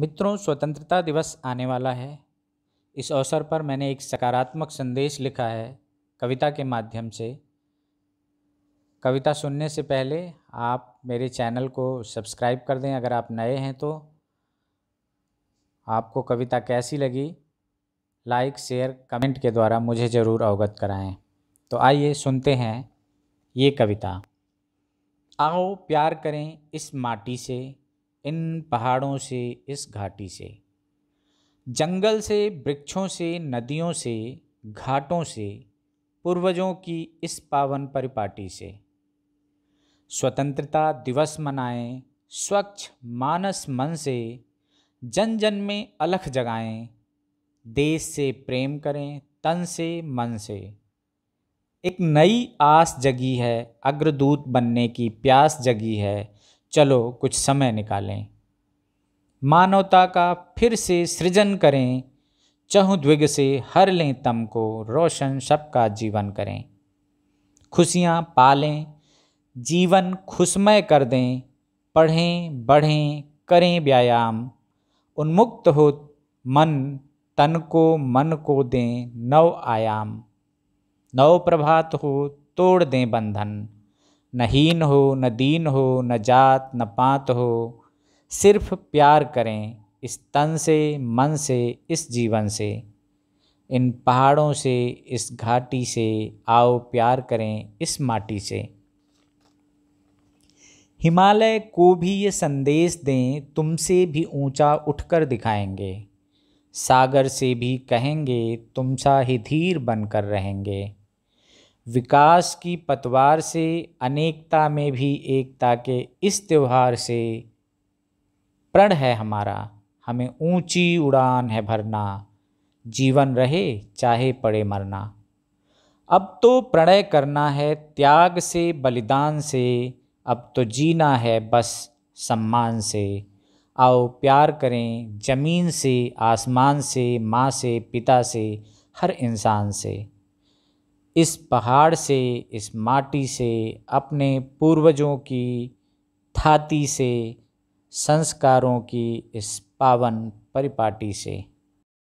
मित्रों स्वतंत्रता दिवस आने वाला है इस अवसर पर मैंने एक सकारात्मक संदेश लिखा है कविता के माध्यम से कविता सुनने से पहले आप मेरे चैनल को सब्सक्राइब कर दें अगर आप नए हैं तो आपको कविता कैसी लगी लाइक शेयर कमेंट के द्वारा मुझे ज़रूर अवगत कराएं तो आइए सुनते हैं ये कविता आओ प्यार करें इस माटी से इन पहाड़ों से इस घाटी से जंगल से वृक्षों से नदियों से घाटों से पूर्वजों की इस पावन परिपाटी से स्वतंत्रता दिवस मनाएं स्वच्छ मानस मन से जन जन में अलख जगाएं देश से प्रेम करें तन से मन से एक नई आस जगी है अग्रदूत बनने की प्यास जगी है चलो कुछ समय निकालें मानवता का फिर से सृजन करें चहुद्विग से हर लें तम को रोशन सबका जीवन करें खुशियाँ पालें जीवन खुशमय कर दें पढ़ें बढ़ें करें व्यायाम उन्मुक्त हो मन तन को मन को दें नव आयाम नव प्रभात हो तोड़ दें बंधन न हीन हो न दीन हो न जात न पात हो सिर्फ प्यार करें इस तन से मन से इस जीवन से इन पहाड़ों से इस घाटी से आओ प्यार करें इस माटी से हिमालय को भी ये संदेश दें तुमसे भी ऊंचा उठकर दिखाएंगे सागर से भी कहेंगे तुम सा ही धीर बनकर रहेंगे विकास की पतवार से अनेकता में भी एकता के इस त्यौहार से प्रण है हमारा हमें ऊंची उड़ान है भरना जीवन रहे चाहे पड़े मरना अब तो प्रणय करना है त्याग से बलिदान से अब तो जीना है बस सम्मान से आओ प्यार करें जमीन से आसमान से माँ से पिता से हर इंसान से इस पहाड़ से इस माटी से अपने पूर्वजों की थाती से संस्कारों की इस पावन परिपाटी से